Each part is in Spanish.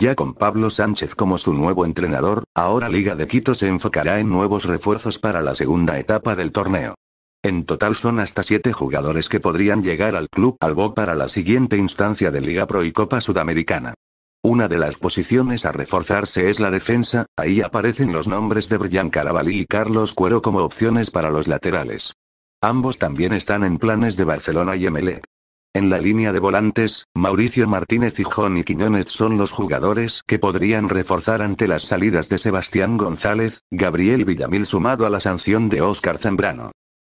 Ya con Pablo Sánchez como su nuevo entrenador, ahora Liga de Quito se enfocará en nuevos refuerzos para la segunda etapa del torneo. En total son hasta siete jugadores que podrían llegar al club Albo para la siguiente instancia de Liga Pro y Copa Sudamericana. Una de las posiciones a reforzarse es la defensa, ahí aparecen los nombres de Brian Carabalí y Carlos Cuero como opciones para los laterales. Ambos también están en planes de Barcelona y Emelec. En la línea de volantes, Mauricio Martínez y y Quiñónez son los jugadores que podrían reforzar ante las salidas de Sebastián González, Gabriel Villamil sumado a la sanción de Óscar Zambrano.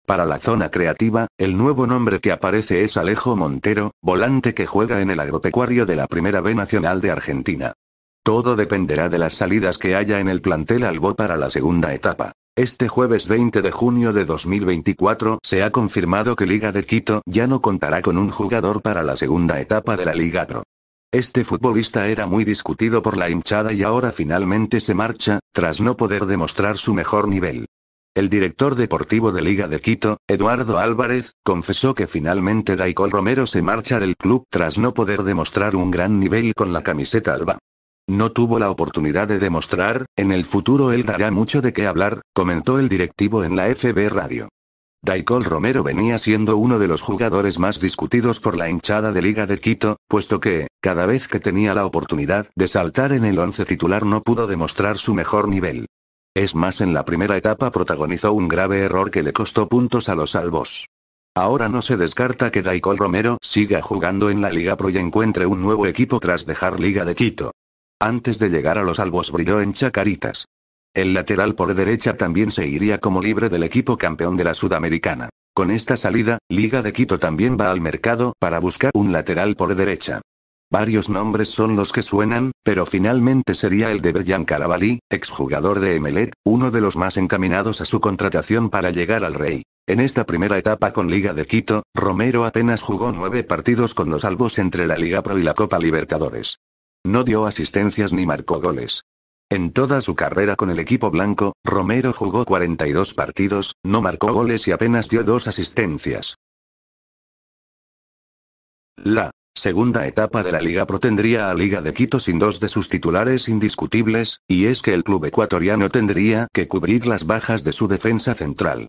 Para la zona creativa, el nuevo nombre que aparece es Alejo Montero, volante que juega en el agropecuario de la Primera B Nacional de Argentina. Todo dependerá de las salidas que haya en el plantel Albo para la segunda etapa. Este jueves 20 de junio de 2024 se ha confirmado que Liga de Quito ya no contará con un jugador para la segunda etapa de la Liga Pro. Este futbolista era muy discutido por la hinchada y ahora finalmente se marcha, tras no poder demostrar su mejor nivel. El director deportivo de Liga de Quito, Eduardo Álvarez, confesó que finalmente Daicol Romero se marcha del club tras no poder demostrar un gran nivel con la camiseta alba. No tuvo la oportunidad de demostrar, en el futuro él dará mucho de qué hablar, comentó el directivo en la FB Radio. Daikol Romero venía siendo uno de los jugadores más discutidos por la hinchada de Liga de Quito, puesto que, cada vez que tenía la oportunidad de saltar en el once titular no pudo demostrar su mejor nivel. Es más, en la primera etapa protagonizó un grave error que le costó puntos a los salvos. Ahora no se descarta que Daikol Romero siga jugando en la Liga Pro y encuentre un nuevo equipo tras dejar Liga de Quito. Antes de llegar a los albos brilló en Chacaritas. El lateral por derecha también se iría como libre del equipo campeón de la Sudamericana. Con esta salida, Liga de Quito también va al mercado para buscar un lateral por derecha. Varios nombres son los que suenan, pero finalmente sería el de Brian Carabalí, exjugador de Emelec, uno de los más encaminados a su contratación para llegar al Rey. En esta primera etapa con Liga de Quito, Romero apenas jugó nueve partidos con los albos entre la Liga Pro y la Copa Libertadores. No dio asistencias ni marcó goles. En toda su carrera con el equipo blanco, Romero jugó 42 partidos, no marcó goles y apenas dio dos asistencias. La segunda etapa de la Liga Pro tendría a Liga de Quito sin dos de sus titulares indiscutibles, y es que el club ecuatoriano tendría que cubrir las bajas de su defensa central.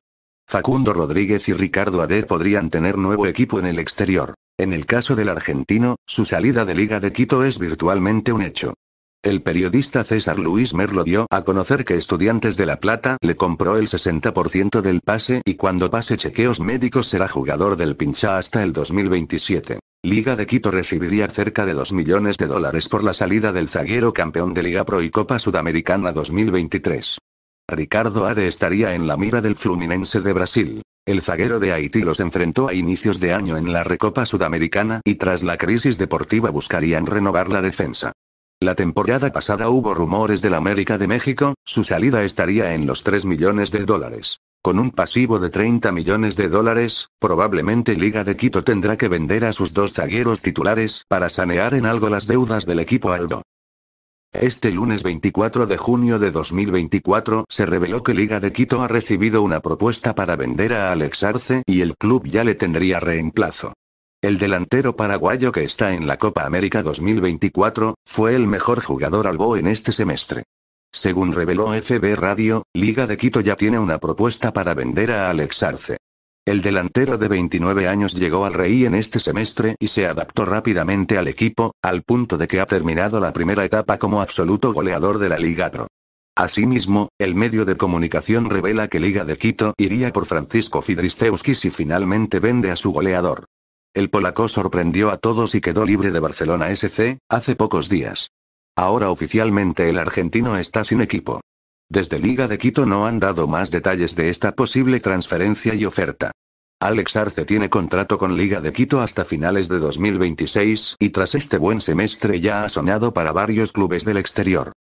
Facundo Rodríguez y Ricardo Ade podrían tener nuevo equipo en el exterior. En el caso del argentino, su salida de Liga de Quito es virtualmente un hecho. El periodista César Luis Merlo dio a conocer que Estudiantes de La Plata le compró el 60% del pase y cuando pase chequeos médicos será jugador del pincha hasta el 2027. Liga de Quito recibiría cerca de 2 millones de dólares por la salida del zaguero campeón de Liga Pro y Copa Sudamericana 2023. Ricardo Are estaría en la mira del Fluminense de Brasil. El zaguero de Haití los enfrentó a inicios de año en la Recopa Sudamericana y tras la crisis deportiva buscarían renovar la defensa. La temporada pasada hubo rumores del América de México, su salida estaría en los 3 millones de dólares. Con un pasivo de 30 millones de dólares, probablemente Liga de Quito tendrá que vender a sus dos zagueros titulares para sanear en algo las deudas del equipo Aldo. Este lunes 24 de junio de 2024 se reveló que Liga de Quito ha recibido una propuesta para vender a Alex Arce y el club ya le tendría reemplazo. El delantero paraguayo que está en la Copa América 2024 fue el mejor jugador albo en este semestre. Según reveló FB Radio, Liga de Quito ya tiene una propuesta para vender a Alex Arce. El delantero de 29 años llegó al Rey en este semestre y se adaptó rápidamente al equipo, al punto de que ha terminado la primera etapa como absoluto goleador de la Liga Pro. Asimismo, el medio de comunicación revela que Liga de Quito iría por Francisco Fidristeuski si finalmente vende a su goleador. El polaco sorprendió a todos y quedó libre de Barcelona SC, hace pocos días. Ahora oficialmente el argentino está sin equipo. Desde Liga de Quito no han dado más detalles de esta posible transferencia y oferta. Alex Arce tiene contrato con Liga de Quito hasta finales de 2026 y tras este buen semestre ya ha sonado para varios clubes del exterior.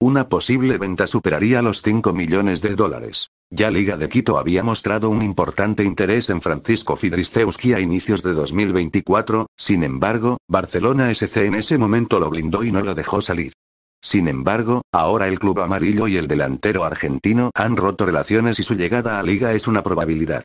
Una posible venta superaría los 5 millones de dólares. Ya Liga de Quito había mostrado un importante interés en Francisco Fidristeuski a inicios de 2024, sin embargo, Barcelona SC en ese momento lo blindó y no lo dejó salir. Sin embargo, ahora el club amarillo y el delantero argentino han roto relaciones y su llegada a liga es una probabilidad.